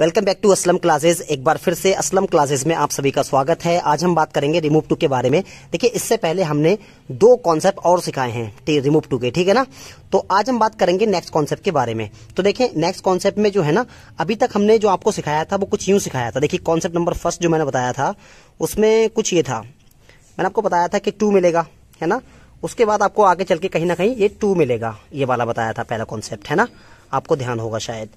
Welcome back to Aslam classes एक बार फिर से असलम क्लासेज में आप सभी का स्वागत है आज हम बात करेंगे रिमूव टू के बारे में देखिए इससे पहले हमने दो कॉन्सेप्ट और सिखाए हैं रिमूव टू के ठीक है ना तो आज हम बात करेंगे नेक्स्ट कॉन्सेप्ट के बारे में तो देखिए नेक्स्ट कॉन्सेप्ट में जो है ना अभी तक हमने जो आपको सिखाया था वो कुछ यूं सिखाया था देखिए कॉन्सेप्ट नंबर फर्स्ट जो मैंने बताया था उसमें कुछ ये था मैंने आपको बताया था कि टू मिलेगा है ना उसके बाद आपको आगे चल के कहीं ना कहीं ये टू मिलेगा ये वाला बताया था पहला कॉन्सेप्ट है ना आपको ध्यान होगा शायद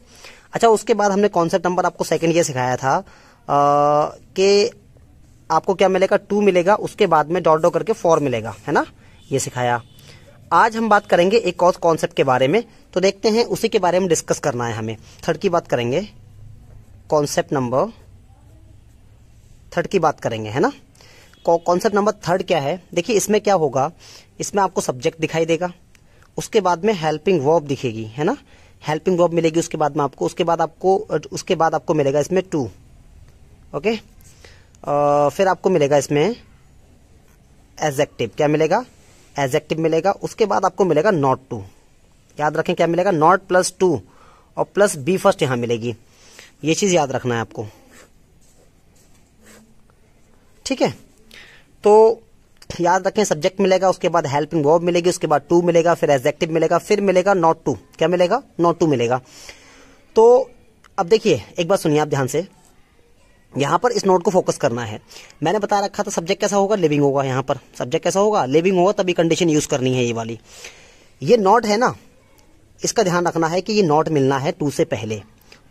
अच्छा उसके बाद हमने कॉन्सेप्ट नंबर आपको सेकेंड ये सिखाया था कि आपको क्या मिलेगा टू मिलेगा उसके बाद में डॉट डॉ करके फोर मिलेगा है ना ये सिखाया आज हम बात करेंगे एक और कॉन्सेप्ट के बारे में तो देखते हैं उसी के बारे में डिस्कस करना है हमें थर्ड की बात करेंगे कॉन्सेप्ट नंबर थर्ड की बात करेंगे है ना कॉन्सेप्ट नंबर थर्ड क्या है देखिए इसमें क्या होगा इसमें आपको सब्जेक्ट दिखाई देगा उसके बाद में हेल्पिंग वर्ब दिखेगी है ना हेल्पिंग वर्ब मिलेगी उसके बाद में आपको उसके बाद आपको उसके बाद आपको मिलेगा इसमें टू ओके फिर आपको मिलेगा इसमें एजेक्टिव क्या मिलेगा एजेक्टिव मिलेगा उसके बाद आपको मिलेगा नॉट टू याद रखें क्या मिलेगा नॉट प्लस टू और प्लस बी फर्स्ट यहां मिलेगी ये चीज याद रखना है आपको ठीक है तो याद रखें सब्जेक्ट मिलेगा उसके बाद हेल्पिंग वर्ब मिलेगी उसके बाद टू मिलेगा फिर एजेक्टिव मिलेगा फिर मिलेगा नॉट टू क्या मिलेगा नॉट टू मिलेगा तो अब देखिए एक बार सुनिए आप ध्यान से यहां पर इस नोट को फोकस करना है मैंने बता रखा था सब्जेक्ट कैसा होगा लिविंग होगा यहाँ पर सब्जेक्ट कैसा होगा लिविंग होगा तभी कंडीशन यूज करनी है ये वाली ये नॉट है ना इसका ध्यान रखना है कि ये नॉट मिलना है टू से पहले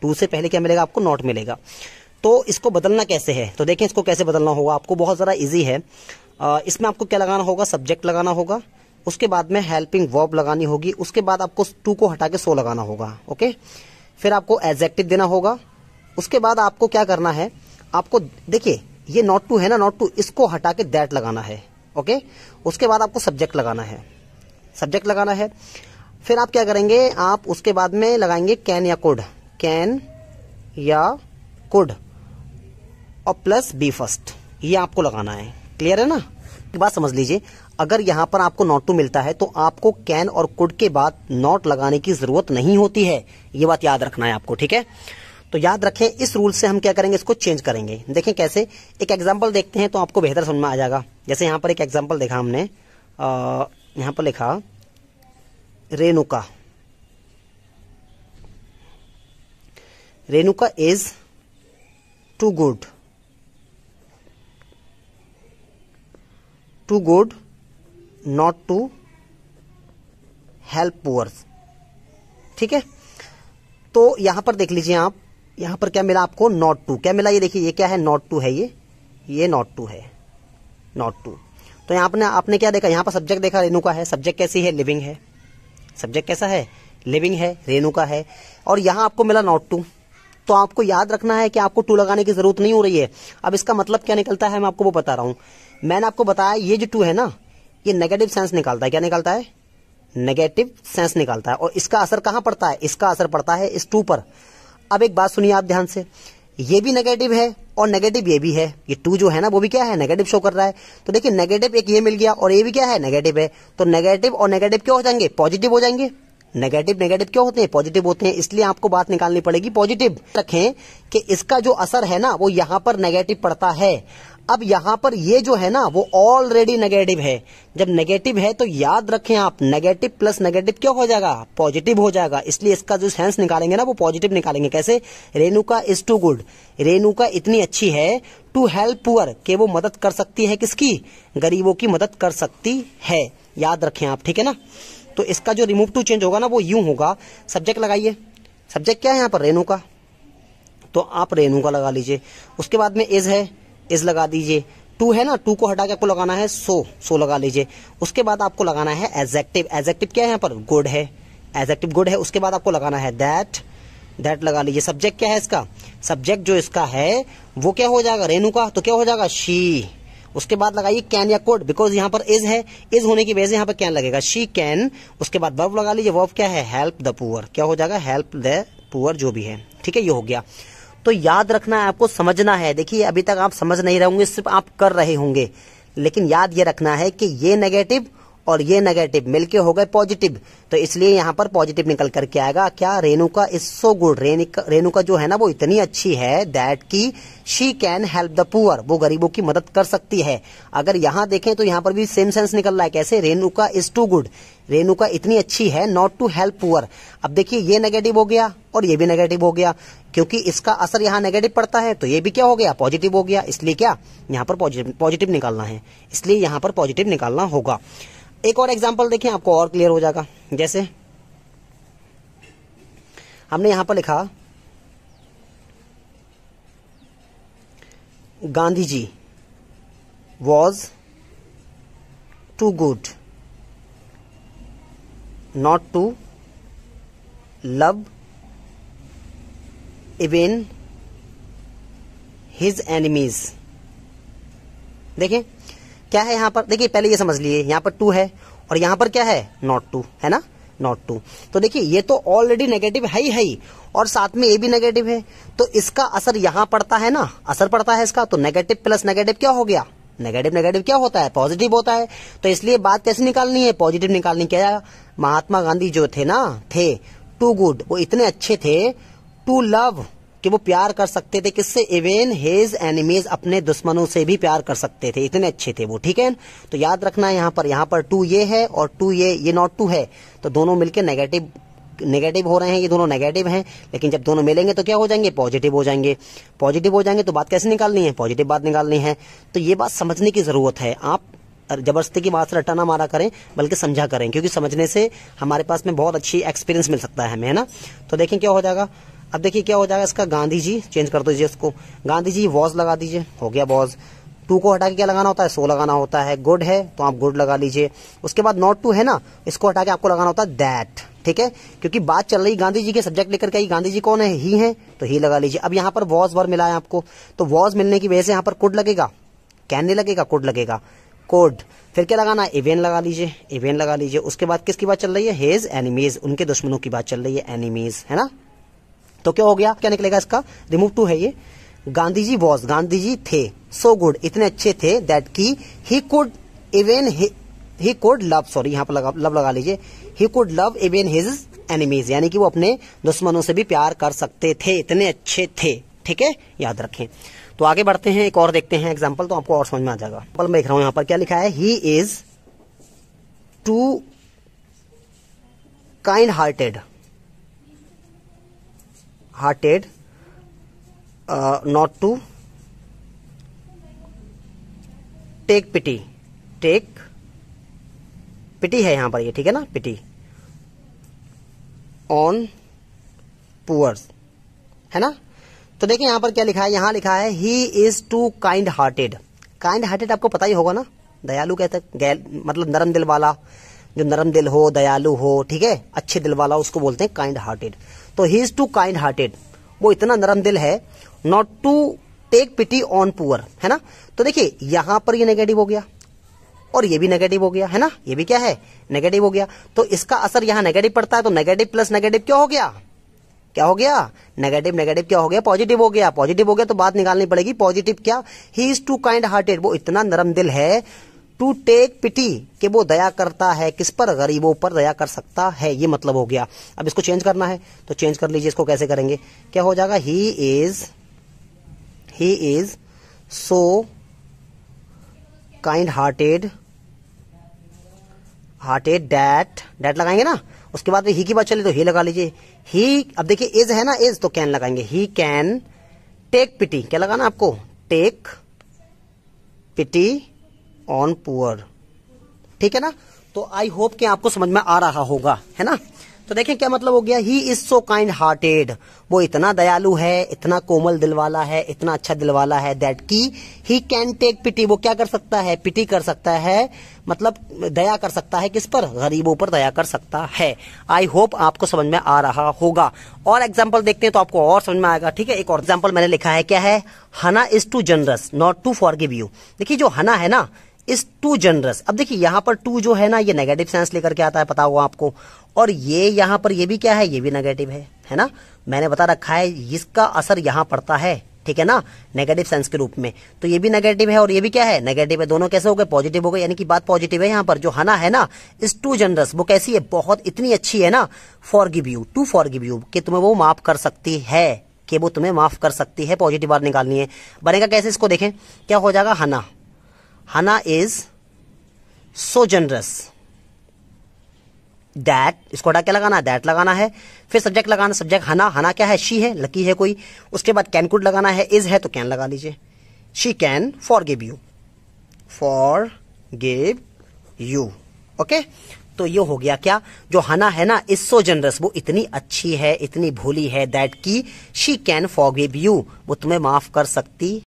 टू से पहले क्या मिलेगा आपको नॉट मिलेगा तो इसको बदलना कैसे है तो देखें इसको कैसे बदलना होगा आपको बहुत ज़रा इजी है इसमें आपको क्या लगाना होगा सब्जेक्ट लगाना होगा उसके बाद में हेल्पिंग वर्ब लगानी होगी उसके बाद आपको टू को हटा के सो लगाना होगा ओके फिर आपको एजेक्टिव देना होगा उसके बाद आपको क्या करना है आपको देखिए ये नॉट टू है ना नॉट टू इसको हटा के दैट लगाना है ओके उसके बाद आपको सब्जेक्ट लगाना है सब्जेक्ट लगाना है फिर आप क्या करेंगे आप उसके बाद में लगाएंगे कैन या कुड कैन या कुड और प्लस बी फर्स्ट ये आपको लगाना है क्लियर है ना एक बात समझ लीजिए अगर यहाँ पर आपको नॉट टू मिलता है तो आपको कैन और कुड के बाद नॉट लगाने की जरूरत नहीं होती है ये बात याद रखना है आपको ठीक है तो याद रखें इस रूल से हम क्या करेंगे इसको चेंज करेंगे देखें कैसे एक एग्जाम्पल देखते हैं तो आपको बेहतर समझ में आ जाएगा जैसे यहाँ पर एक एग्जाम्पल देखा हमने आ, यहाँ पर लिखा Renuka Renuka is too good too good not to help poors ठीक है तो यहां पर देख लीजिए आप यहां पर क्या मिला आपको नॉट टू क्या मिला ये देखिए ये क्या है नॉट टू है ये ये नॉट टू है नॉट टू तो यहां आपने आपने क्या देखा यहां पर सब्जेक्ट देखा रेणु का है सब्जेक्ट कैसी है लिविंग है सब्जेक्ट कैसा है लिविंग है रेणु का है और यहां आपको मिला नॉट टू तो आपको याद रखना है कि आपको टू लगाने की जरूरत नहीं हो रही है अब इसका मतलब क्या निकलता है मैं आपको वो बता रहा हूँ मैंने आपको बताया ये जो टू है ना ये नेगेटिव सेंस निकालता है क्या निकालता है नेगेटिव सेंस निकालता है और इसका असर कहाँ पड़ता है इसका असर पड़ता है इस टू पर अब एक बात सुनिए आप ध्यान से ये भी नेगेटिव है और नेगेटिव ये भी है ये टू जो है ना वो भी क्या है नेगेटिव शो कर रहा है तो देखिए नेगेटिव एक ये मिल गया और ये भी क्या है नेगेटिव है तो नेगेटिव और नेगेटिव क्या हो जाएंगे पॉजिटिव हो जाएंगे नेगेटिव नेगेटिव क्यों होते हैं पॉजिटिव होते हैं इसलिए आपको बात निकालनी पड़ेगी पॉजिटिव रखें कि इसका जो असर है ना वो यहाँ पर नेगेटिव पड़ता है अब यहाँ पर ये जो है ना वो ऑलरेडी नेगेटिव है जब नेगेटिव है तो याद रखें आप नेगेटिव प्लस नेगेटिव क्यों हो जाएगा पॉजिटिव हो जाएगा इसलिए इसका जो सेंस निकालेंगे ना वो पॉजिटिव निकालेंगे कैसे Renuka is too good Renuka इतनी अच्छी है टू हेल्प पुअर के वो मदद कर सकती है किसकी गरीबों की मदद कर सकती है याद रखें आप ठीक है ना तो इसका जो रिमूव टू चेंज होगा ना वो यूं होगा सब्जेक्ट लगाइए सब्जेक्ट क्या है यहाँ पर रेनू का तो आप रेनू का लगा लीजिए उसके बाद में इज है इज लगा दीजिए टू है ना टू को हटा के आपको लगाना है सो सो लगा लीजिए उसके बाद आपको लगाना है एजेक्टिव एजेक्टिव क्या है यहाँ पर गुड है एजेक्टिव गुड है उसके बाद आपको लगाना है दैट दैट लगा लीजिए सब्जेक्ट क्या है इसका सब्जेक्ट जो इसका है वो क्या हो जाएगा रेनू का तो क्या हो जाएगा शी उसके बाद लगाइए कैन या कोड बिकॉज यहाँ पर इज है इज होने की वजह से यहाँ पर कैन लगेगा शी कैन उसके बाद वर्ब लगा लीजिए वर्ब क्या है हेल्प द पुअर क्या हो जाएगा हेल्प द पुअर जो भी है ठीक है ये हो गया तो याद रखना है आपको समझना है देखिए अभी तक आप समझ नहीं रहे होंगे सिर्फ आप कर रहे होंगे लेकिन याद ये रखना है कि ये नेगेटिव और ये नेगेटिव मिलके हो गए पॉजिटिव तो इसलिए यहाँ पर पॉजिटिव निकल करके आएगा क्या Renuka is so good Renuka जो है ना वो इतनी अच्छी है दैट की she can help the poor वो गरीबों की मदद कर सकती है अगर यहाँ देखें तो यहाँ पर भी सेम सेंस निकल रहा है कैसे Renuka is too good Renuka इतनी अच्छी है नॉट टू हेल्प पुअर अब देखिए ये नेगेटिव हो गया और ये भी नेगेटिव हो गया क्योंकि इसका असर यहाँ नेगेटिव पड़ता है तो ये भी क्या हो गया पॉजिटिव हो गया इसलिए क्या यहाँ पर पॉजिटिव पॉजिटिव निकालना है इसलिए यहाँ पर पॉजिटिव निकालना होगा एक और एग्जाम्पल देखें आपको और क्लियर हो जाएगा जैसे हमने यहां पर लिखा Gandhi ji was too good not to love even his enemies देखें क्या है यहाँ पर देखिए पहले ये समझ लिए यहाँ पर टू है और यहाँ पर क्या है नॉट टू है ना नॉट टू तो देखिए ये तो ऑलरेडी नेगेटिव है ही है ही और साथ में ये भी नेगेटिव है तो इसका असर यहाँ पड़ता है ना असर पड़ता है इसका तो नेगेटिव प्लस नेगेटिव क्या हो गया नेगेटिव नेगेटिव क्या होता है पॉजिटिव होता है तो इसलिए बात कैसे निकालनी है पॉजिटिव निकालनी क्या महात्मा गांधी जो थे ना थे टू गुड वो इतने अच्छे थे टू लव कि वो प्यार कर सकते थे किससे इवेन हेज एनिमीज अपने दुश्मनों से भी प्यार कर सकते थे इतने अच्छे थे वो ठीक है तो याद रखना है यहाँ पर यहाँ पर टू ये है और टू ये ये नॉट टू है तो दोनों मिलकर नेगेटिव नेगेटिव हो रहे हैं ये दोनों नेगेटिव हैं लेकिन जब दोनों मिलेंगे तो क्या हो जाएंगे पॉजिटिव हो जाएंगे पॉजिटिव हो जाएंगे तो बात कैसे निकालनी है पॉजिटिव बात निकालनी है तो ये बात समझने की जरूरत है आप जबरदस्ती की बात से रटा ना मारा करें बल्कि समझा करें क्योंकि समझने से हमारे पास में बहुत अच्छी एक्सपीरियंस मिल सकता है हमें है ना तो देखें क्या हो जाएगा अब देखिए क्या हो जाएगा इसका गांधी जी चेंज कर दीजिए इसको गांधी जी वॉज लगा दीजिए हो गया वॉज टू को हटा के क्या लगाना होता है सो लगाना होता है गुड है तो आप गुड लगा लीजिए उसके बाद नॉट टू है ना इसको हटा के आपको लगाना होता है दैट ठीक है क्योंकि बात चल रही गांधी जी के सब्जेक्ट लेकर के गांधी जी कौन है ही है तो ही लगा लीजिए अब यहाँ पर वॉज वर मिला है आपको तो वॉज मिलने की वजह से यहाँ पर कुड लगेगा कैन नहीं लगेगा कुड लगेगा कोड फिर क्या लगाना है इवेन लगा लीजिए इवेन लगा लीजिए उसके बाद किसकी बात चल रही है हेज एनिमीज उनके दुश्मनों की बात चल रही है एनिमीज है ना तो क्या हो गया क्या निकलेगा इसका रिमूव टू है ये गांधी जी वॉज गांधी जी थे सो गुड इतने अच्छे थे दैट की he could even he could love sorry यहाँ पर लव लगा लीजिए he could love even his enemies यानी कि वो अपने दुश्मनों से भी प्यार कर सकते थे इतने अच्छे थे ठीक है याद रखें तो आगे बढ़ते हैं एक और देखते हैं एग्जाम्पल तो आपको और समझ में आ जाएगा पल मैं देख रहा हूं यहां पर क्या लिखा है he is too kind hearted hearted uh, not to take pity take pity है यहां पर ye ठीक है ना पिटी ऑन पुअर्स है ना तो देखिए यहां पर क्या लिखा है यहां लिखा है he is too kind hearted kind hearted आपको पता ही होगा ना दयालु कहते मतलब नरम दिल वाला जो नरम दिल हो दयालु हो ठीक है अच्छे दिल वाला उसको बोलते हैं काइंड हार्टेड तो he is too kind hearted वो इतना नरम दिल है not to take pity on poor है ना तो देखिए यहां पर ये नेगेटिव हो गया और ये भी नेगेटिव हो गया है ना ये भी क्या है नेगेटिव हो गया तो इसका असर यहां नेगेटिव पड़ता है तो नेगेटिव प्लस नेगेटिव क्या हो गया क्या हो गया नेगेटिव नेगेटिव क्या हो गया पॉजिटिव हो गया पॉजिटिव हो गया तो बात निकालनी पड़ेगी पॉजिटिव क्या he is too kind hearted वो इतना नरम दिल है टू टेक पिटी कि वो दया करता है किस पर गरीबों पर दया कर सकता है ये मतलब हो गया अब इसको चेंज करना है तो चेंज कर लीजिए इसको कैसे करेंगे क्या हो जाएगा he is he is so kind hearted hearted that that लगाएंगे ना उसके बाद ही की बात चले तो ही लगा लीजिए ही अब देखिए इज है ना इज तो कैन लगाएंगे ही कैन टेक पिटी क्या लगाना आपको टेक पिटी ऑन पुअर ठीक है ना तो आई होप कि आपको समझ में आ रहा होगा है ना तो देखें क्या मतलब हो गया he is so kind hearted वो इतना दयालु है इतना कोमल दिल वाला है इतना अच्छा दिल वाला है दैट की ही कैन टेक पिटी वो क्या कर सकता है पिटी कर सकता है मतलब दया कर सकता है किस पर गरीबों पर दया कर सकता है आई होप आपको समझ में आ रहा होगा और एग्जाम्पल देखते हैं तो आपको और समझ में आएगा ठीक है एक और एग्जाम्पल मैंने लिखा है क्या है Hana is too generous not to for you देखिए जो हना है ना इज टू जनरस अब देखिए यहां पर टू जो है ना ये नेगेटिव सेंस लेकर के आता है पता होगा आपको और ये यहां पर ये भी क्या है ये भी नेगेटिव है है ना मैंने बता रखा है इसका असर यहां पड़ता है ठीक है ना नेगेटिव सेंस के रूप में तो ये भी नेगेटिव है और ये भी क्या है नेगेटिव है दोनों कैसे हो गए पॉजिटिव हो गए यानी कि बात पॉजिटिव है यहां पर जो हना है ना इस टू जनरस वो कैसी है बहुत इतनी अच्छी है ना forgive you to forgive you कि तुम्हें वो माफ कर सकती है कि वो तुम्हें माफ कर सकती है पॉजिटिव बार निकालनी है बनेगा कैसे इसको देखें क्या हो जाएगा हना Hana is so generous. That इसको डा क्या लगाना है दैट लगाना है फिर सब्जेक्ट लगाना सब्जेक्ट हना हना क्या है शी है लकी है कोई उसके बाद can could लगाना है इज है तो कैन लगा लीजिए she can for you you for you you okay तो ये हो गया क्या जो हना है ना इज सो जनरस वो इतनी अच्छी है इतनी भोली है दैट की she can forgive you वो तुम्हें माफ कर सकती